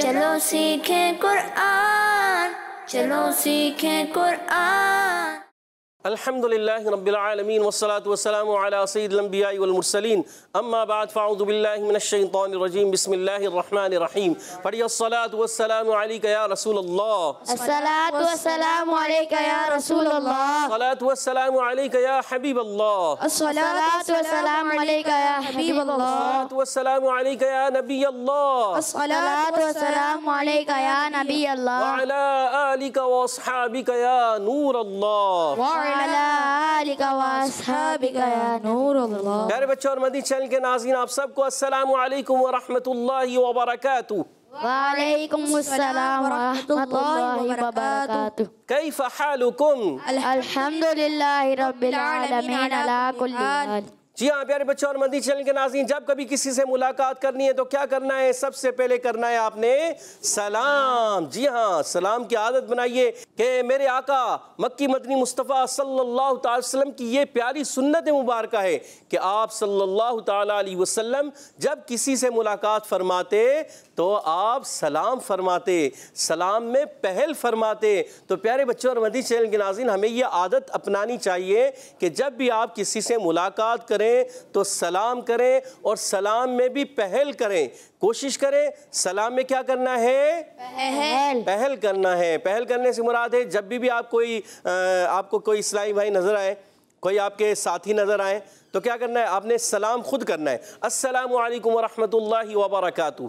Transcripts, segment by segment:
Chalos, síquen el Corán, chalos, síquen el Corán. الحمد لله رب العالمين والصلاة والسلام على سيد الأنبياء والمرسلين أما بعد فأعوذ بالله من الشيطان الرجيم بسم الله الرحمن الرحيم فري الصلاة والسلام عليك يا رسول الله الصلاة والسلام عليك يا رسول الله الصلاة والسلام عليك يا حبيب الله الصلاة والسلام عليك يا حبيب الله الصلاة والسلام عليك يا نبي الله الصلاة والسلام عليك يا نبي الله وعلى آلك وأصحابك يا نور الله پیارے بچوں اور مدی چینل کے ناظرین آپ سب کو السلام علیکم ورحمت اللہ وبرکاتہ وعليكم السلام ورحمة الله وبركاته كيف حالكم؟ الحمد لله رب العالمين على كل حال جی ہاں پیارے بچوں اور مندی چینل کے ناظرین جب کبھی کسی سے ملاقات کرنی ہے تو کیا کرنا ہے سب سے پہلے کرنا ہے آپ نے سلام جی ہاں سلام کی عادت بنائیے کہ میرے آقا مکی مدنی مصطفیٰ صلی اللہ تعالی وسلم کی یہ پیاری سنت مبارکہ ہے کہ آپ صلی اللہ تعالیٰ علیہ وسلم جب کسی سے ملاقات فرماتے تو آپ سلام فرماتے سلام میں پہل فرماتے تو پیارے بچوں اور مدی چینل کے ناظرین ہمیں یہ عادت اپنانی چاہیے کہ جب بھی آپ کسی سے ملاقات کریں تو سلام کریں اور سلام میں بھی پہل کریں کوشش کریں سلام میں کیا کرنا ہے پہل پہل کرنا ہے پہل کرنے سے مراد ہے جب بھی آپ کوئی آپ کو کوئی اسلامی بھائی نظر آئے کوئی آپ کے ساتھی نظر آئے تو کیا کرنا ہے آپ نے سلام خود کرنا ہے السلام علیکم ورحمۃ اللہ وبرکاتہ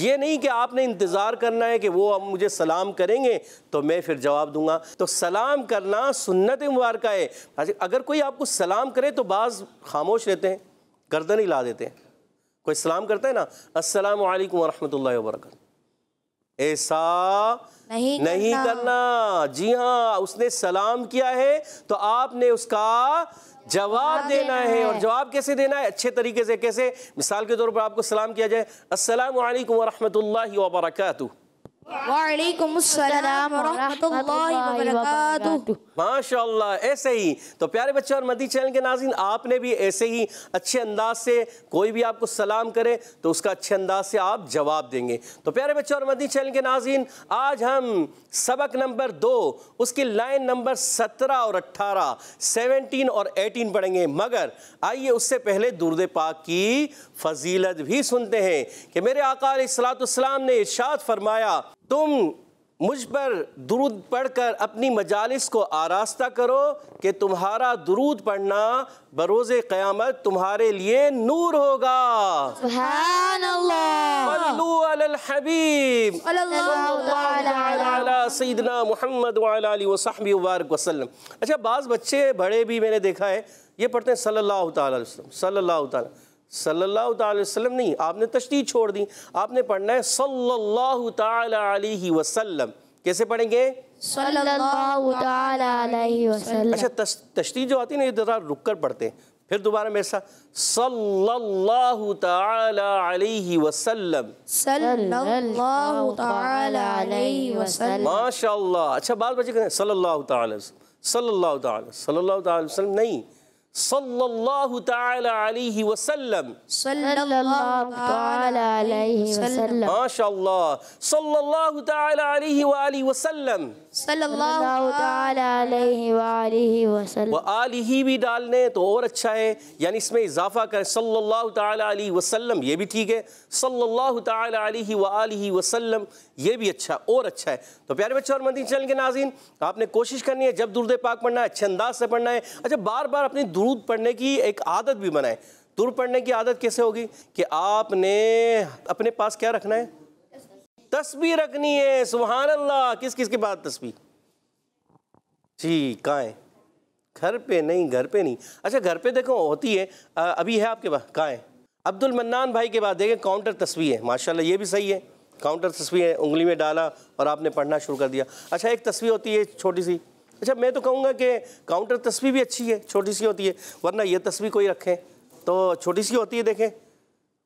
یہ نہیں کہ آپ نے انتظار کرنا ہے کہ وہ مجھے سلام کریں گے تو میں پھر جواب دوں گا تو سلام کرنا سنت مبارکہ ہے اگر کوئی آپ کو سلام کرے تو بعض خاموش رہتے ہیں گردن ہی لا دیتے ہیں کوئی سلام کرتا ہے نا السلام علیکم ورحمۃ اللہ وبرکاتہ ایسا نہیں کرنا جی ہاں اس نے سلام کیا ہے تو آپ نے اس کا جواب دینا ہے اور جواب کیسے دینا ہے اچھے طریقے سے کیسے مثال کے طور پر آپ کو سلام کیا جائے السلام علیکم ورحمۃ اللہ وبرکاتہ وعلیکم السلام ورحمت اللہ وبرکاتہ ماشاءاللہ ایسے ہی تو پیارے بچے اور مدی چینل کے ناظرین آپ نے بھی ایسے ہی اچھے انداز سے کوئی بھی آپ کو سلام کرے تو اس کا اچھے انداز سے آپ جواب دیں گے تو پیارے بچے اور مدی چینل کے ناظرین آج ہم سبق نمبر دو اس کی لائن نمبر سترہ اور اٹھارہ سیونٹین اور ایٹین پڑھیں گے مگر آئیے اس سے پہلے درد پاک کی فضیلت بھی سنتے ہیں کہ میرے آقا علیہ السلام نے ارشاد فرمایا تم مجھ پر درود پڑھ کر اپنی مجالس کو آراستہ کرو کہ تمہارا درود پڑھنا بروز قیامت تمہارے لیے نور ہوگا سبحان حبیب سیدنا محمد وبارک وسلم اچھا بعض بچے بڑے بھی میں نے دیکھا ہے یہ پڑھتے ہیں صلی اللہ تعالیٰ وسلم صلی اللہ تعالیٰ صلی اللہ تعالی آپ نے تشریح چھوڑ دی آپ نے پڑھنا ہے صلی اللہ تعالی علیہ وسلم کیسے پڑھیں گے اچھا، تشریح جو آتی ہے نا رک کر پڑھتے ہیں پھر دوبارہ میں ایسا صلی اللہ تعالی علیہ ماشاء اللہ اچھا بات بچے صلی اللہ تعالی اچھا، صلی اللہ تعالی صلی اللہ علیہ وسلم نہیں صلى الله تعالى عليه وسلم صلى الله تعالى عليه وسلم ما شاء الله صلى الله تعالى عليه وآله وسلم صلی اللہ علیہ وآلہ وسلم وآلہ بھی ڈالنے تو اور اچھا ہے یعنی اس میں اضافہ کریں صلی اللہ تعالیٰ علیہ وسلم یہ بھی ٹھیک ہے صلی اللہ تعالیٰ وسلم یہ بھی اچھا اور اچھا ہے تو پیارے بچوں اور مدین چینل کے ناظرین آپ نے کوشش کرنی ہے جب درود پاک پڑھنا ہے اچھے انداز سے پڑھنا ہے اچھا بار بار اپنی درود پڑھنے کی ایک عادت بھی بنائیں درود پڑھنے کی عادت کیسے ہوگی کہ آپ نے اپنے پاس کیا رکھنا ہے تسبیح رکھنی ہے سبحان اللہ کس کس کے بعد تسبیح جی کائیں گھر پہ نہیں گھر پہ نہیں اچھا گھر پہ دیکھو ہوتی ہے ابھی ہے آپ کے پاس کائیں عبد المنان بھائی کے بعد دیکھیں کاؤنٹر تصویر ہے ماشاءاللہ یہ بھی صحیح ہے کاؤنٹر تصویر انگلی میں ڈالا اور آپ نے پڑھنا شروع کر دیا اچھا ایک تصویر ہوتی ہے چھوٹی سی اچھا میں تو کہوں گا کہ کاؤنٹر تصویر بھی اچھی ہے چھوٹی سی ہوتی ہے ورنہ یہ تصویر کوئی رکھیں تو چھوٹی سی ہوتی ہے دیکھیں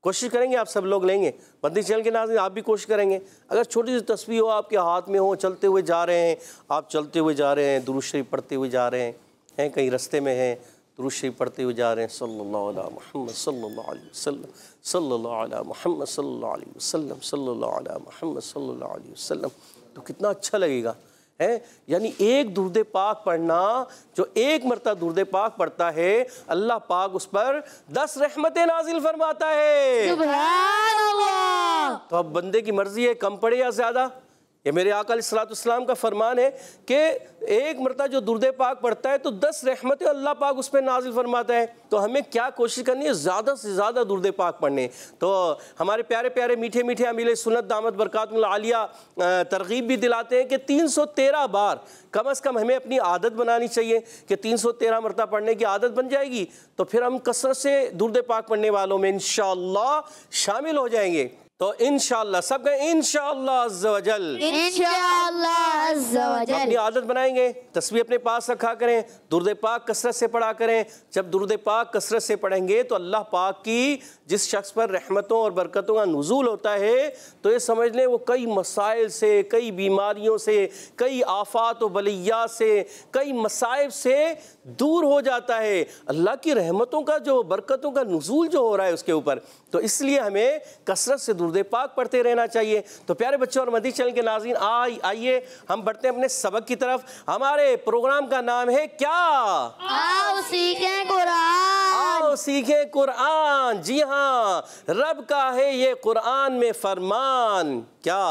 کوشش کریں گے آپ سب لوگ لیں گے بندی چینل کے ناظرین آپ بھی کوشش کریں گے اگر چھوٹی سی تصویر ہو آپ کے ہاتھ میں ہو چلتے ہوئے جا رہے ہیں آپ چلتے ہوئے جا رہے ہیں دروش شریف پڑھتے ہوئے جا رہے ہیں ہیں کہیں رستے میں ہیں دروش شریف پڑھتے ہوئے جا رہے ہیں صلی اللہ علیہ محمد صلی اللہ علیہ وسلم صلی اللہ علیہ محمد صلی اللہ علیہ وسلم صلی اللہ علیہ محمد صلی اللہ علیہ وسلم تو کتنا اچھا لگے گا یعنی ایک درد پاک پڑھنا جو ایک مرتبہ درد پاک پڑھتا ہے اللہ پاک اس پر دس رحمت نازل فرماتا ہے تو اب بندے کی مرضی ہے کم پڑے یا زیادہ یہ میرے آقا علیہ السلام کا فرمان ہے کہ ایک مرتبہ جو درد پاک پڑھتا ہے تو دس رحمتیں اللہ پاک اس پہ نازل فرماتا ہے تو ہمیں کیا کوشش کرنی ہے زیادہ سے زیادہ درد پاک پڑھنے تو ہمارے پیارے پیارے میٹھے میٹھے امیل سنت دامت برکات العالیہ ترغیب بھی دلاتے ہیں کہ تین سو تیرہ بار کم از کم ہمیں اپنی عادت بنانی چاہیے کہ تین سو تیرہ مرتبہ پڑھنے کی عادت بن جائے گی تو پھر ہم کثرت سے درد پاک پڑھنے والوں میں انشاءاللہ شامل ہو جائیں گے تو انشاءاللہ انشاءاللہ سب کہیں عز و جل انشاءاللہ عز و جل اپنی عادت بنائیں گے تصویح اپنے پاس رکھا کریں درد پاک کثرت سے پڑھا کریں جب درد پاک کثرت سے پڑھیں گے تو اللہ پاک کی جس شخص پر رحمتوں اور برکتوں کا نزول ہوتا ہے تو یہ سمجھ لیں وہ کئی مسائل سے کئی بیماریوں سے کئی آفات و بلیات سے کئی مصائب سے دور ہو جاتا ہے اللہ کی رحمتوں کا جو برکتوں کا نزول جو ہو رہا ہے اس کے اوپر تو اس لیے ہمیں کثرت سے درد پاک پڑھتے رہنا چاہیے تو پیارے بچوں اور مدی کے ناظرین آئیے ہم بڑھتے ہیں اپنے سبق کی طرف ہمارے پروگرام کا نام ہے کیا آؤ آؤ سیکھیں قرآن سیکھیں قرآن جی ہاں رب کا ہے یہ قرآن میں فرمان کیا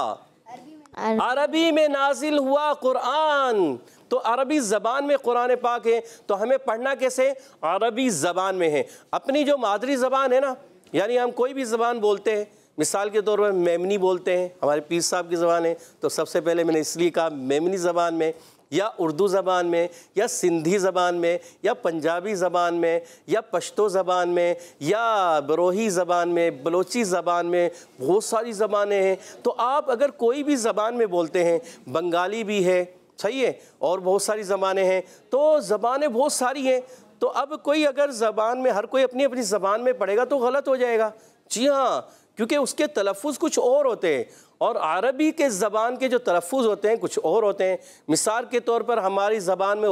عربی میں نازل ہوا قرآن تو عربی زبان میں قرآن پاک ہے تو ہمیں پڑھنا کیسے عربی زبان میں ہے اپنی جو مادری زبان ہے نا یعنی ہم کوئی بھی زبان بولتے ہیں مثال کے طور پر میمنی بولتے ہیں ہمارے پیر صاحب کی زبان ہے تو سب سے پہلے میں نے اس لیے کہا میمنی زبان میں یا اردو زبان میں یا سندھی زبان میں یا پنجابی زبان میں یا پشتو زبان میں یا بروہی زبان میں بلوچی زبان میں بہت ساری زبانیں ہیں تو آپ اگر کوئی بھی زبان میں بولتے ہیں بنگالی بھی ہے صحیح ہے اور بہت ساری زبانیں ہیں تو زبانیں بہت ساری ہیں تو اب کوئی اگر زبان میں ہر کوئی اپنی اپنی زبان میں پڑھے گا تو غلط ہو جائے گا جی ہاں کیونکہ اس کے تلفظ کچھ اور ہوتے ہیں اور عربی کے زبان کے جو تلفظ ہوتے ہیں کچھ اور ہوتے ہیں مثال کے طور پر ہماری زبان میں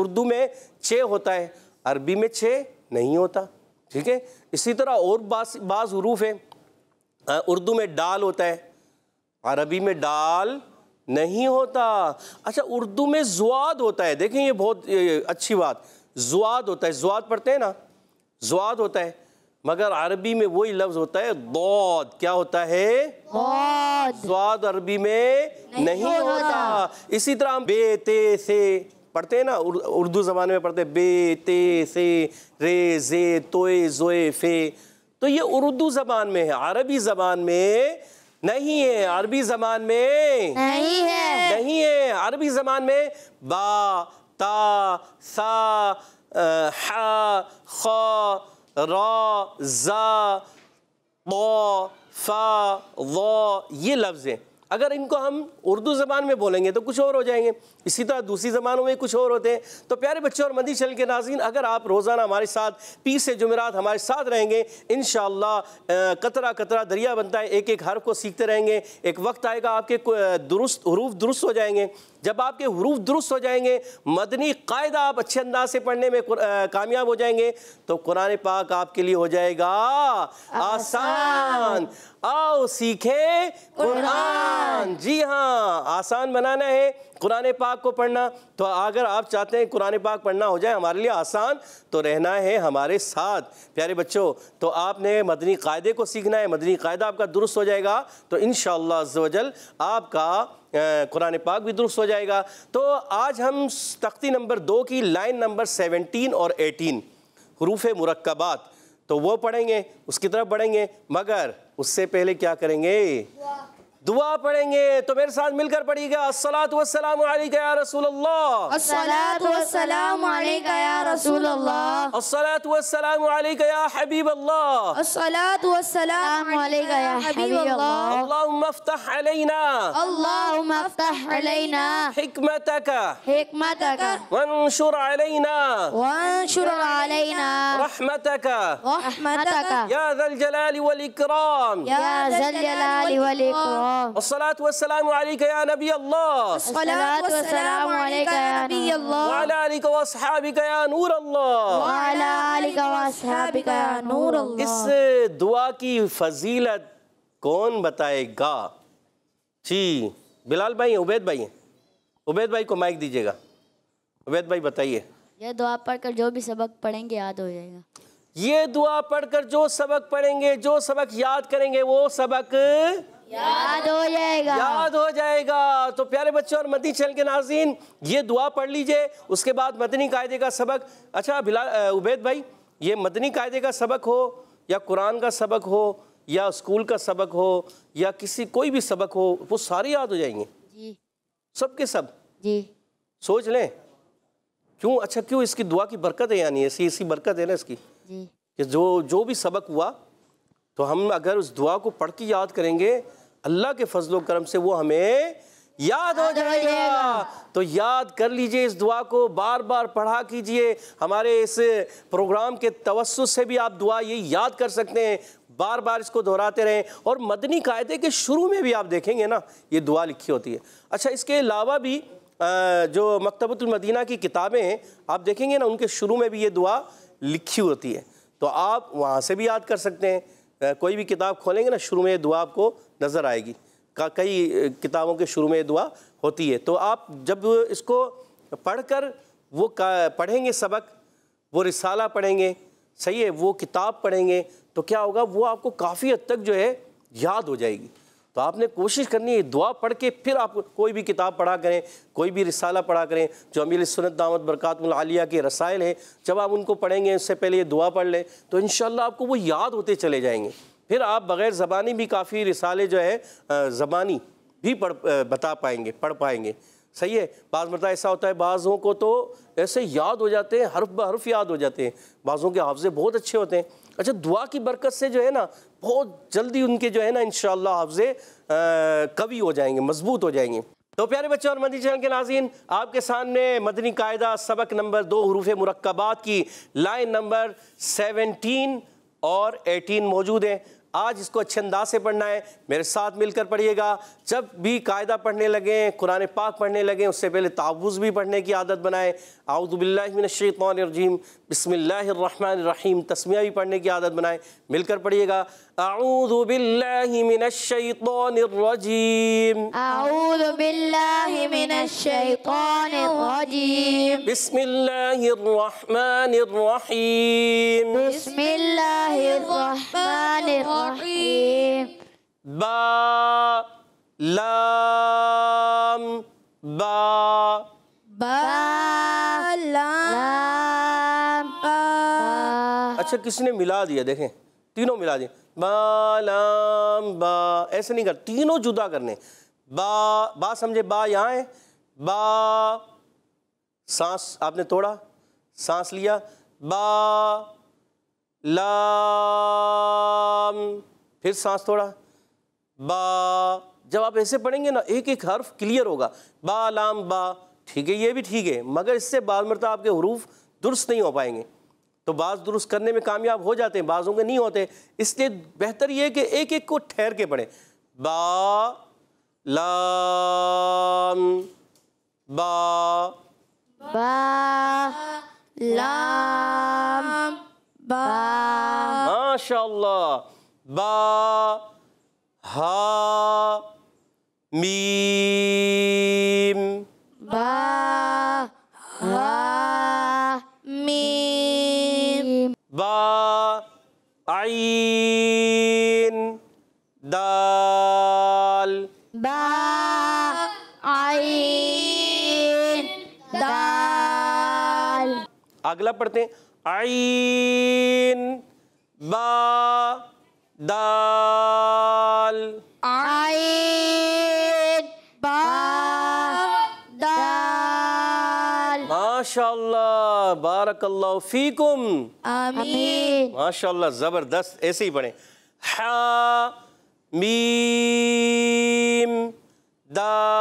اردو میں چھ ہوتا ہے عربی میں چھ نہیں ہوتا ٹھیک ہے اسی طرح اور بعض حروف ہیں اردو میں ڈال ہوتا ہے عربی میں ڈال نہیں ہوتا اچھا اردو میں زواد ہوتا ہے دیکھیں یہ بہت اچھی بات زواد ہوتا ہے زواد پڑھتے ہیں نا زواد ہوتا ہے مگر عربی میں وہی لفظ ہوتا ہے دود کیا ہوتا ہے زواد عربی میں نہیں ہوتا اسی طرح ہم بے تے سے پڑھتے ہیں نا اردو زبان میں پڑھتے بے تے سے رے زے توئے زوئے فے تو یہ اردو زبان میں ہے عربی زبان میں نہیں ہے عربی زبان میں نہیں ہے نہیں ہے عربی زبان میں با تا سا را و یہ لفظ ہیں اگر ان کو ہم اردو زبان میں بولیں گے تو کچھ اور ہو جائیں گے اسی طرح دوسری زبانوں میں کچھ اور ہوتے ہیں تو پیارے بچوں اور مندی چل کے ناظرین اگر آپ روزانہ ہمارے ساتھ سے جمعرات ہمارے ساتھ رہیں گے انشاءاللہ قطرہ قطرہ دریا بنتا ہے ایک ایک حرف کو سیکھتے رہیں گے ایک وقت آئے گا آپ کے درست حروف درست ہو جائیں گے جب آپ کے حروف درست ہو جائیں گے مدنی قاعدہ آپ اچھے انداز سے پڑھنے میں کامیاب ہو جائیں گے تو قرآن پاک آپ کے لیے ہو جائے گا آسان آؤ سیکھے قرآن جی ہاں آسان بنانا ہے قرآن پاک کو پڑھنا تو اگر آپ چاہتے ہیں قرآن پاک پڑھنا ہو جائے ہمارے لیے آسان تو رہنا ہے ہمارے ساتھ پیارے بچوں تو آپ نے مدنی قاعدے کو سیکھنا ہے مدنی قاعدہ آپ کا درست ہو جائے گا تو انشاءاللہ عزوجل آپ کا قرآن پاک بھی درست ہو جائے گا تو آج ہم تختی نمبر دو کی لائن نمبر سیونٹین اور ایٹین حروف مرکبات تو وہ پڑھیں گے اس کی طرف پڑھیں گے مگر اس سے پہلے کیا کریں گے دعا پڑھیں گے تو میرے ساتھ مل کر پڑھیے گا الصلاۃ والسلام علیک یا رسول اللہ الصلاة والسلام علیک یا رسول اللہ الصلاة والسلام علیک یا حبیب اللہ الصلاة والسلام علیک یا حبیب اللہ اللهم افتح علينا اللهم افتح علينا حكمتك حكمتك وانشر علينا وانشر علينا رحمتك رحمتك يا ذا الجلال والاكرام يا ذا الجلال والاكرام الله الصلاة والسلام عليك يا نبي الله الصلاة والسلام عليك يا نبي الله وعلى آلك وأصحابك يا نور الله وعلى آلك وأصحابك يا نور الله اس دعا کی فضیلت کون بتائے گا جی بلال بھائی ہیں عبید بھائی ہیں عبید بھائی کو مائک دیجئے گا عبید بھائی بتائیے یہ دعا پڑھ کر جو بھی سبق پڑھیں گے یاد ہو جائے گا یہ دعا پڑھ کر جو سبق پڑھیں گے جو سبق یاد کریں گے وہ سبق یاد ہو جائے گا یاد ہو جائے گا تو پیارے بچوں اور مدنی چل کے ناظرین یہ دعا پڑھ لیجئے اس کے بعد مدنی قائدے کا سبق اچھا بلا عبید بھائی یہ مدنی قائدے کا سبق ہو یا قرآن کا سبق ہو یا اسکول کا سبق ہو یا کسی کوئی بھی سبق ہو وہ سارے یاد ہو جائیں گے جی سب کے سب جی سوچ لیں کیوں اچھا کیوں اس کی دعا کی برکت ہے یعنی ایسی اسی برکت ہے نا اس کی جی کہ جو جو بھی سبق ہوا تو ہم اگر اس دعا کو پڑھ کے یاد کریں گے اللہ کے فضل و کرم سے وہ ہمیں یاد ہو جائے گا تو یاد کر لیجئے اس دعا کو بار بار پڑھا کیجئے ہمارے اس پروگرام کے توسط سے بھی آپ دعا یہ یاد کر سکتے ہیں بار بار اس کو دہراتے رہیں اور مدنی قاعدے کے شروع میں بھی آپ دیکھیں گے نا یہ دعا لکھی ہوتی ہے اچھا اس کے علاوہ بھی جو مکتبۃ المدینہ کی کتابیں ہیں آپ دیکھیں گے نا ان کے شروع میں بھی یہ دعا لکھی ہوتی ہے تو آپ وہاں سے بھی یاد کر سکتے ہیں کوئی بھی کتاب کھولیں گے نا شروع میں دعا آپ کو نظر آئے گی کئی کتابوں کے شروع میں دعا ہوتی ہے تو آپ جب اس کو پڑھ کر وہ پڑھیں گے سبق وہ رسالہ پڑھیں گے صحیح ہے وہ کتاب پڑھیں گے تو کیا ہوگا وہ آپ کو کافی حد تک جو ہے یاد ہو جائے گی تو آپ نے کوشش کرنی ہے دعا پڑھ کے پھر آپ کوئی بھی کتاب پڑھا کریں کوئی بھی رسالہ پڑھا کریں جو امیر سنت دعوت برکات العالیہ کے رسائل ہیں جب آپ ان کو پڑھیں گے اس سے پہلے یہ دعا پڑھ لیں تو انشاءاللہ آپ کو وہ یاد ہوتے چلے جائیں گے پھر آپ بغیر زبانی بھی کافی رسالے جو ہے زبانی بھی پڑھ بتا پائیں گے پڑھ پائیں گے صحیح ہے بعض مرتبہ ایسا ہوتا ہے بعضوں کو تو ایسے یاد ہو جاتے ہیں حرف بحرف یاد ہو جاتے ہیں بعضوں کے حافظے بہت اچھے ہوتے ہیں اچھا دعا کی برکت سے جو ہے نا بہت جلدی ان کے جو ہے نا انشاءاللہ حافظے قوی ہو جائیں گے مضبوط ہو جائیں گے تو پیارے بچے اور مدنی چینل کے ناظرین آپ کے سامنے مدنی قاعدہ سبق نمبر دو حروف مرکبات کی لائن نمبر سیونٹین اور ایٹین موجود ہیں آج اس کو اچھے انداز سے پڑھنا ہے میرے ساتھ مل کر پڑھیے گا جب بھی قاعدہ پڑھنے لگیں قرآن پاک پڑھنے لگیں اس سے پہلے تعوض بھی پڑھنے کی عادت بنائیں اعوذ باللہ من الشیطان الرجیم بسم اللہ الرحمن الرحیم تسمیہ بھی پڑھنے کی عادت بنائیں مل کر پڑھیے گا أعوذ بالله من الشيطان الرجيم أعوذ بالله من الشيطان الرجيم بسم الله الرحمن الرحيم بسم الله الرحمن الرحيم با لام با با لام با کس نے ملا دیا دیکھیں تینوں ملا دیا با لام با ایسے نہیں کر تینوں جدا کرنے با با سمجھے با یہاں ہے با سانس آپ نے توڑا سانس لیا با لام پھر سانس توڑا با جب آپ ایسے پڑھیں گے نا ایک ایک حرف کلیئر ہوگا با لام با ٹھیک ہے یہ بھی ٹھیک ہے مگر اس سے بعض مرتبہ آپ کے حروف درست نہیں ہو پائیں گے تو بعض درست کرنے میں کامیاب ہو جاتے ہیں بعضوں کے نہیں ہوتے اس لیے بہتر یہ کہ ایک ایک کو ٹھہر کے پڑھیں با ماشاء اللہ با ہا میم با اگلا پڑھتے ہیں آئین با دال با دال اللہ بارک اللہ فیکم آمین ماشاء اللہ زبردست ایسے ہی پڑھیں میم دال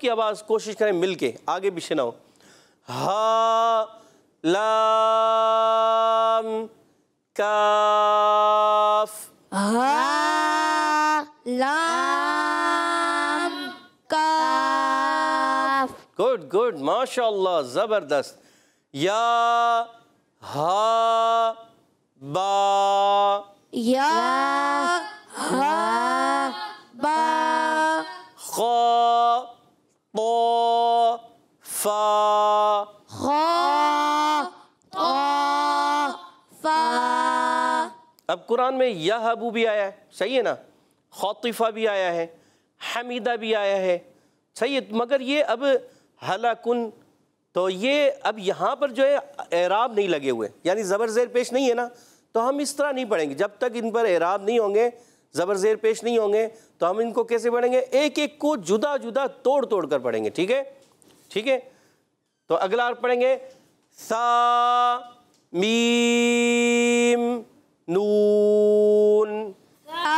کی آواز کوشش کریں مل کے آگے پیچھے نہ ہو ہا لام کاف ہا لام کاف گڈ گڈ ماشاء اللہ زبردست یا ہا با یا ہا با خواب فا خا اب قرآن میں یا حبو بھی آیا ہے صحیح ہے نا خوطفہ بھی آیا ہے حمیدہ بھی آیا ہے صحیح ہے مگر یہ اب ہلاکن تو یہ اب یہاں پر جو ہے اعراب نہیں لگے ہوئے یعنی زبر زیر پیش نہیں ہے نا تو ہم اس طرح نہیں پڑھیں گے جب تک ان پر اعراب نہیں ہوں گے زبر زیر پیش نہیں ہوں گے تو ہم ان کو کیسے پڑھیں گے ایک ایک کو جدا جدا توڑ توڑ کر پڑھیں گے ٹھیک ہے ٹھیک ہے تو اگلا حرف پڑھیں گے سا میم نون سا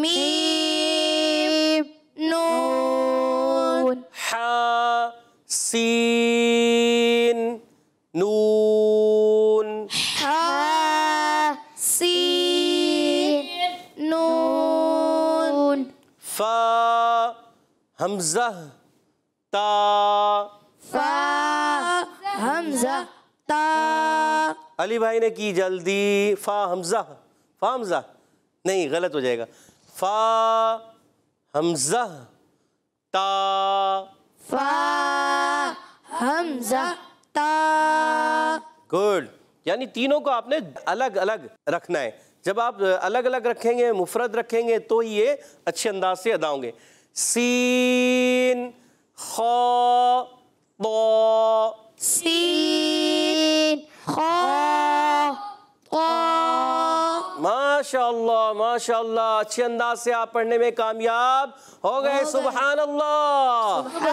میم نون حا سین نون حا سین نون فا حمزہ تا علی بھائی نے کی جلدی فا حمزہ فا حمزہ نہیں غلط ہو جائے گا فا حمزہ تا فا حمزہ تا گڈ یعنی تینوں کو آپ نے الگ الگ رکھنا ہے جب آپ الگ الگ رکھیں گے مفرد رکھیں گے تو یہ اچھے انداز سے ادا ہوں گے سین خو سی ماشاءاللہ ماشاءاللہ اچھے انداز سے آپ پڑھنے میں کامیاب ہو گئے سبحان سبحان اللہ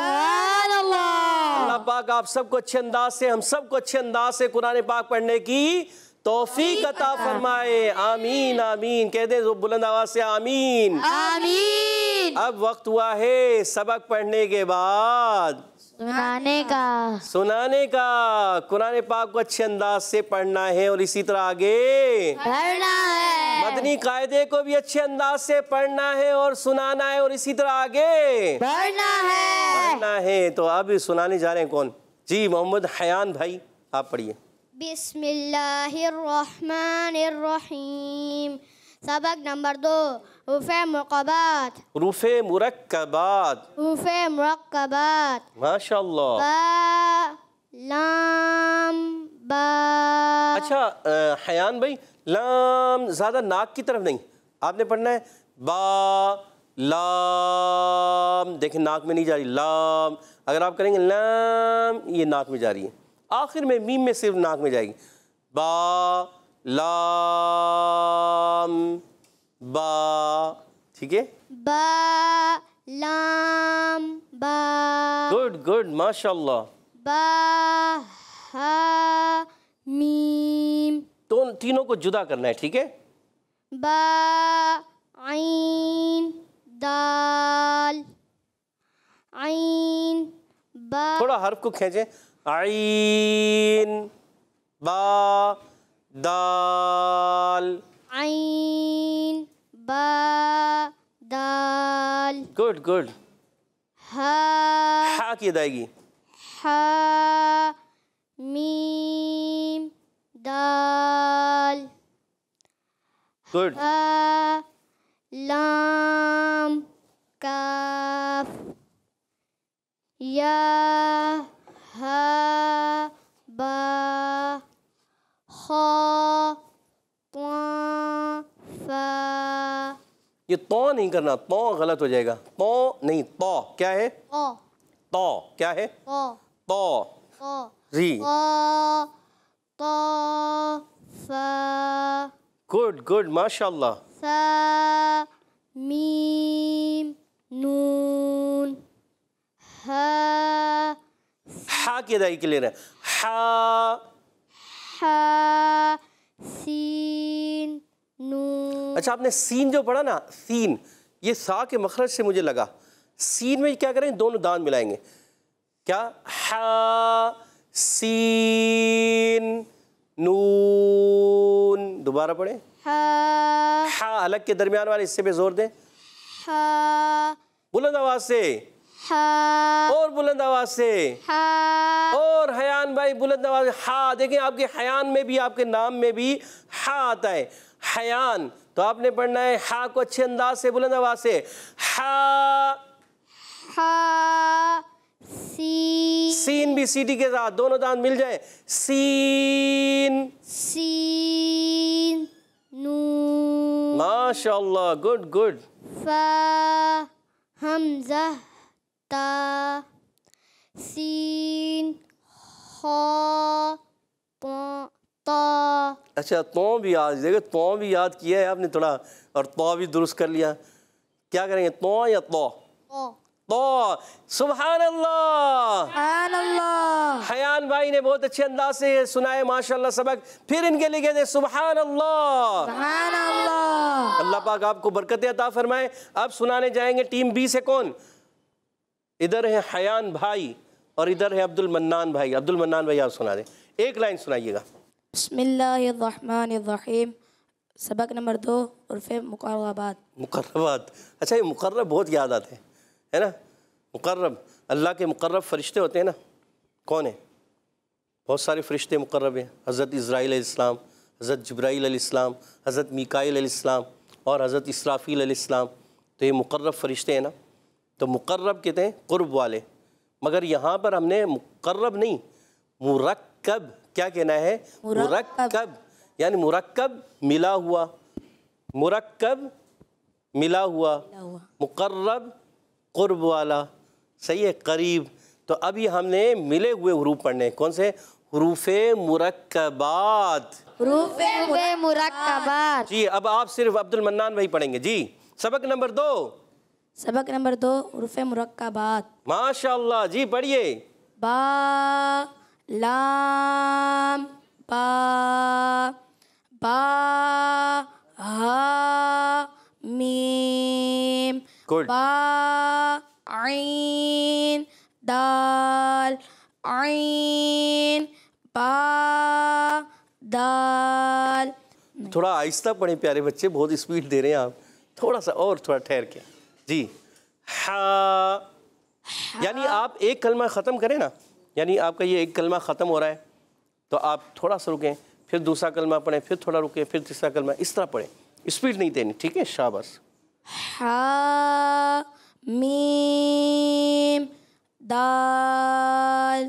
اللہ اللہ پاک آپ سب کو اچھے انداز سے ہم سب کو اچھے انداز سے قرآن پاک پڑھنے کی توفیق عطا فرمائے آمین آمین کہہ دیں بلند آواز سے آمین آمین اب وقت ہوا ہے سبق پڑھنے کے بعد سنانے کا سنانے کا قرآن پاک کو اچھے انداز سے پڑھنا ہے اور اسی طرح آگے پڑھنا ہے مدنی قاعدے کو بھی اچھے انداز سے پڑھنا ہے اور سنانا ہے اور اسی طرح آگے پڑھنا پڑھنا ہے ہے تو اب سنانے جا رہے ہیں کون جی محمد حیان بھائی آپ پڑھیے بسم اللہ الرحمن الرحیم سبق نمبر دو حروف مرکبات حروف مرکبات حروف مرکبات ماشاء اللہ لام با اچھا حیان بھائی لام زیادہ ناک کی طرف نہیں آپ نے پڑھنا ہے با لام دیکھیں ناک میں نہیں جا رہی لام اگر آپ کریں گے لام یہ ناک میں جا رہی ہے آخر میں میم میں صرف ناک میں جائے گی با لام با ٹھیک ہے با لام با گڈ گڈ ماشاء اللہ با ہا میم تو تینوں کو جدا کرنا ہے ٹھیک ہے با عین دال عین با تھوڑا حرف کو کھینچیں عین با دال گڈ ادائیگی ہا میم دال با ب یہ تو نہیں کرنا تو غلط ہو جائے گا تو نہیں تو کیا ہے تو کیا ہے تو جی۔ گڈ گڈ ماشاء اللہ میم نون ہا کے دیکھ کے لیے سی اچھا آپ نے سین جو پڑھا نا سین یہ سا کے مخرج سے مجھے لگا سین میں کیا کریں دونوں دان ملائیں گے کیا سین نون دوبارہ پڑھیں ہا الگ کے درمیان والے اس سے پہ زور دیں بلند آواز سے اور بلند آواز سے اور حیان بھائی بلند آواز ہا دیکھیں آپ کے حیان میں بھی آپ کے نام میں بھی ہا آتا ہے حیان تو آپ نے پڑھنا ہے ہا کو اچھے انداز سے بلند آواز سے ہا ہا سین بھی سی ڈی کے ساتھ دونوں دان مل جائے سین سین نو ماشاء اللہ گڈ تا سین ہ تو اچھا تو بھی آج دیکھیں تو بھی یاد کیا ہے آپ نے تھوڑا اور تو بھی درست کر لیا کیا کریں گے تو یا تو حیان بھائی نے بہت اچھے انداز سے سنائے ماشاءاللہ سبق پھر ان کے لیے ہیں سبحان اللہ سبحان اللہ اللہ پاک آپ کو برکت عطا فرمائے اب سنانے جائیں گے ٹیم بی سے کون ادھر ہے حیان بھائی اور ادھر ہے عبد المنان بھائی عبد المنان بھائی آپ سنا دیں ایک لائن سنائیے گا بسم اللہ الرحمن الرحیم سبق نمبر دو عرف مقربات مقربات اچھا یہ مقرب بہت یاد آتے ہیں ہے نا مقرب اللہ کے مقرب فرشتے ہوتے ہیں نا کون ہیں بہت سارے فرشتے مقرب ہیں حضرت اسرائیل علیہ السلام حضرت جبرائیل علیہ السلام حضرت علیہ السلام اور حضرت اسرافیل علیہ السلام تو یہ مقرب فرشتے ہیں نا تو مقرب کہتے ہیں قرب والے مگر یہاں پر ہم نے مقرب نہیں مرکب کیا کہنا ہے مرکب یعنی مرکب ملا ہوا مرکب ملا ہوا مقرب قرب والا صحیح ہے قریب تو ابھی ہم نے ملے ہوئے حروف پڑھنے ہیں کون سے حروف مرکبات حروف مرکبات جی اب آپ صرف عبد المنان وہی پڑھیں گے جی سبق نمبر دو سبق نمبر دو حروف مرکبات ماشاءاللہ جی پڑھیے با لام با با با ہا میم عین دال عین با دال تھوڑا آہستہ پڑھیں پیارے بچے بہت اسپیڈ دے رہے ہیں آپ تھوڑا سا اور تھوڑا ٹھہر کے جی ہا یعنی آپ ایک کلمہ ختم کریں نا یعنی آپ کا یہ ایک کلمہ ختم ہو رہا ہے تو آپ تھوڑا سا رکیں پھر دوسرا کلمہ پڑھیں پھر تھوڑا رکیں پھر تیسرا کلمہ اس طرح پڑھیں اسپیڈ نہیں دینی ٹھیک ہے شاہ بس ہا میم دال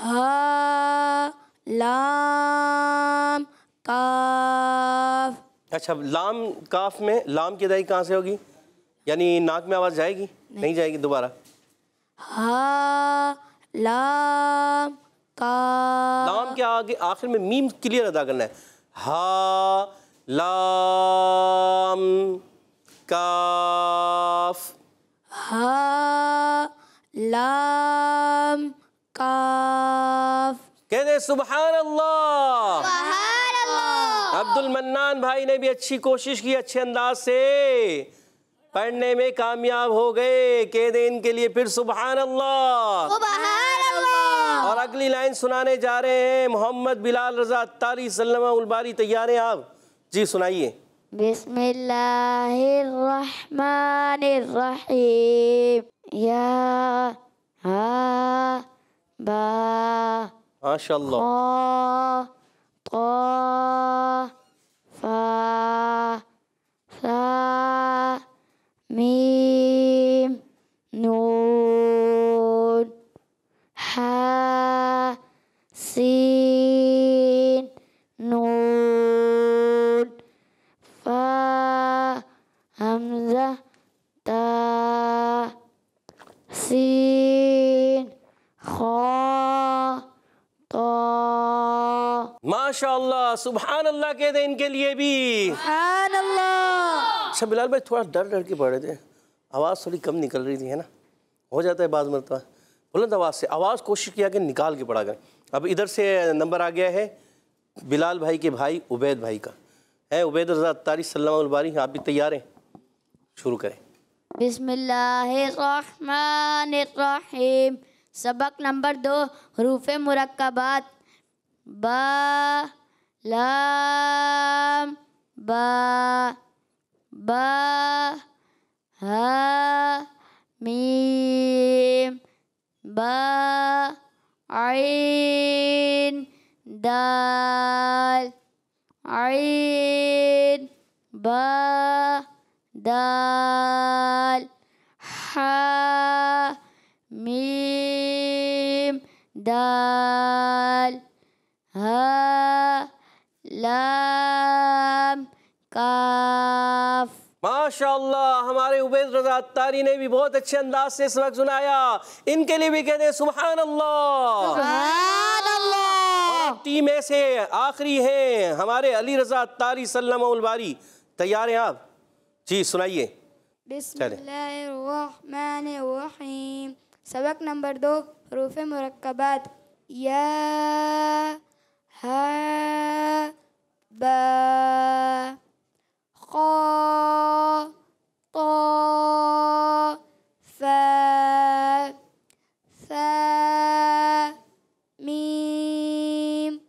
ہا لام کاف اچھا لام کاف میں لام کی ادائی کہاں سے ہوگی یعنی ناک میں آواز جائے گی نہیں جائے گی دوبارہ ہا لام لام کا کے آگے آخر میں میم کلیئر ادا کرنا ہے ہا لام کاف ہا لام کاف کہہ دے سبحان اللہ عبد المنان بھائی نے بھی اچھی کوشش کی اچھے انداز سے پڑھنے میں کامیاب ہو گئے کہہ دیں ان کے لیے پھر سبحان اللہ سبحان اللہ اور اگلی لائن سنانے جا رہے ہیں محمد بلال رضا تاری سلم الباری تیار ہیں آپ جی سنائیے بسم اللہ الرحمن الرحیم یا ہا با ماشاء اللہ اللہ کہہ دیں ان کے لیے بھی سبحان اللہ اچھا بلال بھائی تھوڑا ڈر ڈر کے پڑھ رہے تھے آواز تھوڑی کم نکل رہی تھی ہے نا ہو جاتا ہے بعض مرتبہ بلند آواز سے آواز کوشش کیا کہ نکال کے پڑھا کریں اب ادھر سے نمبر آ گیا ہے بلال بھائی کے بھائی عبید بھائی کا ہے عبید رضا تاری صلی اللہ الباری آپ بھی تیار ہیں شروع کریں بسم اللہ الرحمن الرحیم سبق نمبر دو حروف مرکبات ba lam ba ba ha mim ba ain dal ain ba dal ha mim dal لام کاف ماشاء اللہ ہمارے عبید رضا تاری نے بھی بہت اچھے انداز سے سبق سنایا ان کے لیے بھی کہتے ہیں سبحان اللہ سبحان اللہ ٹیم آخری ہے ہمارے علی رضا تاری الباری تیار ہیں آپ جی سنائیے بسم اللہ الرحمن الرحیم سبق نمبر دو حروف مرکبات یا ها با خا طا فا ميم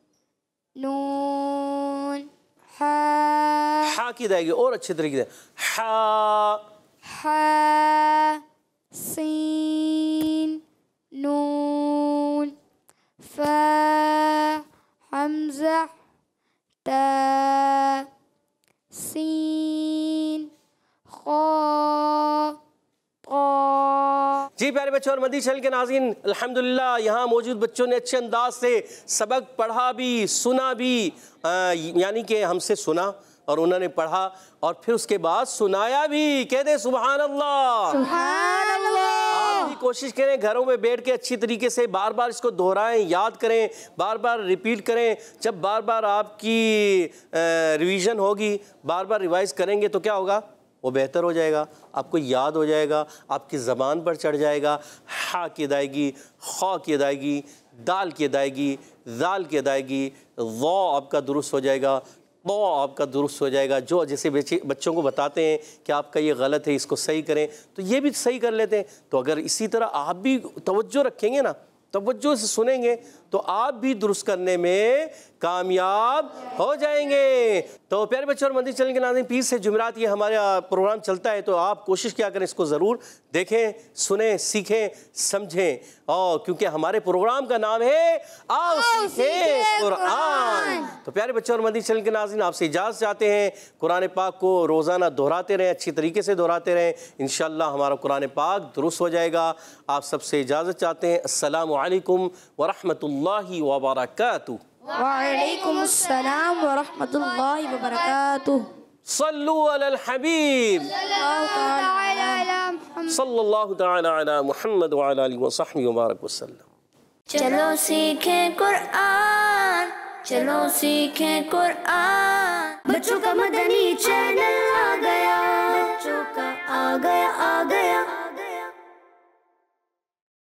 نون حا حا كده يجي اورا تشدري كده حا حا پیارے بچوں اور مدی چل کے ناظرین الحمدللہ یہاں موجود بچوں نے اچھے انداز سے سبق پڑھا بھی سنا بھی یعنی کہ ہم سے سنا اور انہوں نے پڑھا اور پھر اس کے بعد سنایا بھی کہہ دے سبحان اللہ سبحان اللہ کوشش کریں گھروں میں بیٹھ کے اچھی طریقے سے بار بار اس کو دہرائیں یاد کریں بار بار ریپیٹ کریں جب بار بار آپ کی ریویژن ہوگی بار بار ریوائز کریں گے تو کیا ہوگا وہ بہتر ہو جائے گا آپ کو یاد ہو جائے گا آپ کی زبان پر چڑھ جائے گا ہا کی ادائیگی خوا کی ادائیگی دال کی ادائیگی زال کی ادائیگی وا آپ کا درست ہو جائے گا تو آپ کا درست ہو جائے گا جو جیسے بچوں کو بتاتے ہیں کہ آپ کا یہ غلط ہے اس کو صحیح کریں تو یہ بھی صحیح کر لیتے ہیں تو اگر اسی طرح آپ بھی توجہ رکھیں گے نا توجہ سے سنیں گے تو آپ بھی درست کرنے میں کامیاب ہو جائیں گے تو پیارے بچے اور مندر چلنے کے ناظرین پیر سے جمعرات یہ ہمارا پروگرام چلتا ہے تو آپ کوشش کیا کریں اس کو ضرور دیکھیں سنیں سیکھیں سمجھیں اور کیونکہ ہمارے پروگرام کا نام ہے سیکھیں قرآن تو پیارے بچوں اور مندر چلنے کے ناظرین آپ سے اجازت چاہتے ہیں قرآن پاک کو روزانہ دہراتے رہیں اچھی طریقے سے دہراتے رہیں انشاءاللہ ہمارا قرآن پاک درست ہو جائے گا آپ سب سے اجازت چاہتے ہیں السلام علیکم ورحمۃ اللہ الله وبركاته وعليكم السلام ورحمة الله وبركاته صلوا على الحبيب صلى الله تعالى على محمد وعلى آله وصحبه وبارك وسلم چلو سیکھیں قرآن چلو سیکھیں قرآن بچوں کا مدنی چینل آ گیا بچوں کا آ گیا آ گیا